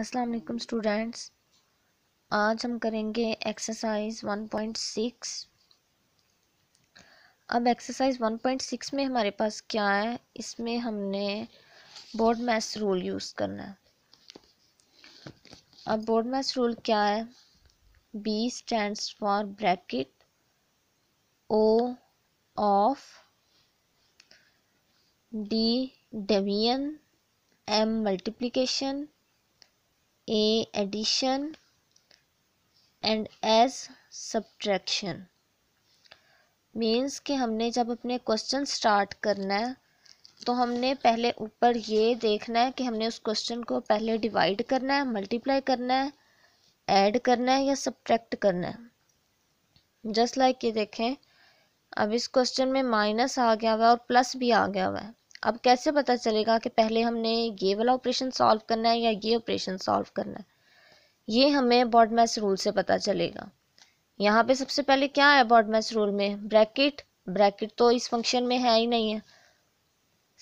अस्सलाम वालेकुम स्टूडेंट्स आज हम करेंगे एक्सरसाइज 1.6 अब एक्सरसाइज 1.6 में हमारे पास क्या है इसमें हमने बोर्ड मैस रूल यूज़ करना है अब बोर्ड मैस रूल क्या है B stands for bracket O of D division M multiplication a addition and S subtraction means कि हमने जब अपने क्वेश्चन स्टार्ट करना है तो हमने पहले ऊपर ये देखना है कि हमने उस क्वेश्चन को पहले डिवाइड करना है मल्टीप्लाई करना है ऐड करना है या सब्ट्रैक्ट करना है जस्ट लाइक like ये देखें अब इस क्वेश्चन में माइनस आ गया हुआ है और प्लस भी आ गया हुआ है अब कैसे पता चलेगा कि पहले हमने ये वाला ऑपरेशन सॉल्व करना है या ये ऑपरेशन सॉल्व करना है ये हमें बॉडमैस रूल से पता चलेगा यहाँ पे सबसे पहले क्या है बॉडमैस रूल में ब्रैकेट ब्रैकेट तो इस फंक्शन में है ही नहीं है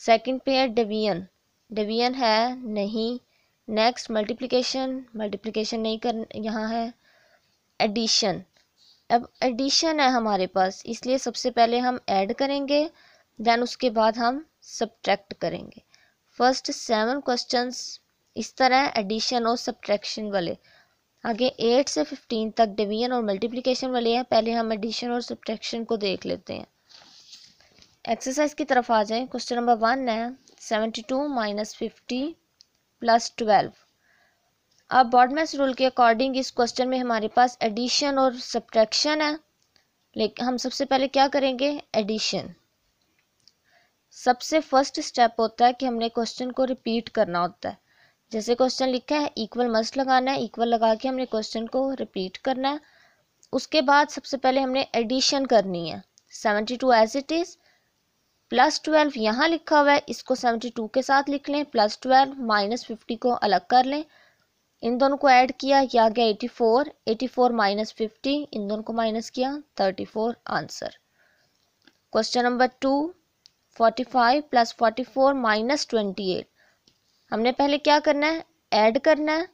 सेकंड पे है डिवीजन डिवीजन है नहीं नेक्स्ट मल्टीप्लिकेशन मल्टीप्लिकेशन नहीं कर यहाँ है एडिशन अब एडिशन है हमारे पास इसलिए सबसे पहले हम ऐड करेंगे देन उसके बाद हम सब्ट्रैक्ट करेंगे फर्स्ट सेवन क्वेश्चन इस तरह एडिशन और सब्ट्रैक्शन वाले आगे एट से फिफ्टीन तक डिवीजन और मल्टीप्लिकेशन वाले हैं पहले हम एडिशन और सब्ट्रैक्शन को देख लेते हैं एक्सरसाइज की तरफ आ जाएं क्वेश्चन नंबर वन है seventy two minus fifty plus twelve अब बॉडमैस रूल के अकॉर्डिंग इस क्वेश्चन में हमारे पास एडिशन और सब्ट्रैक्शन है लेकिन हम सबसे पहले क्या करेंगे एडिशन सबसे फर्स्ट स्टेप होता है कि हमने क्वेश्चन को रिपीट करना होता है जैसे क्वेश्चन लिखा है इक्वल मस्ट लगाना है इक्वल लगा के हमने क्वेश्चन को रिपीट करना है उसके बाद सबसे पहले हमने एडिशन करनी है seventy two as it is plus twelve यहाँ लिखा हुआ है इसको सेवेंटी टू के साथ लिख लें प्लस ट्वेल्व माइनस फिफ्टी को अलग कर लें इन दोनों को ऐड किया या आ गया eighty four eighty four minus fifty इन दोनों को माइनस किया thirty four answer question number two forty five plus forty four minus twenty eight हमने पहले क्या करना है ऐड करना है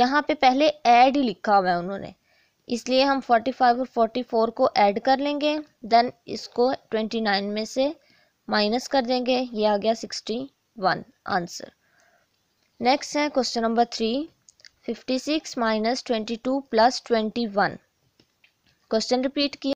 यहाँ पे पहले ऐड ही लिखा हुआ है उन्होंने इसलिए हम फोर्टी फाइव और फोर्टी फोर को ऐड कर लेंगे देन इसको ट्वेंटी नाइन में से माइनस कर देंगे ये आ गया सिक्सटी वन आंसर नेक्स्ट है question number three fifty six minus twenty two plus twenty one question repeat किया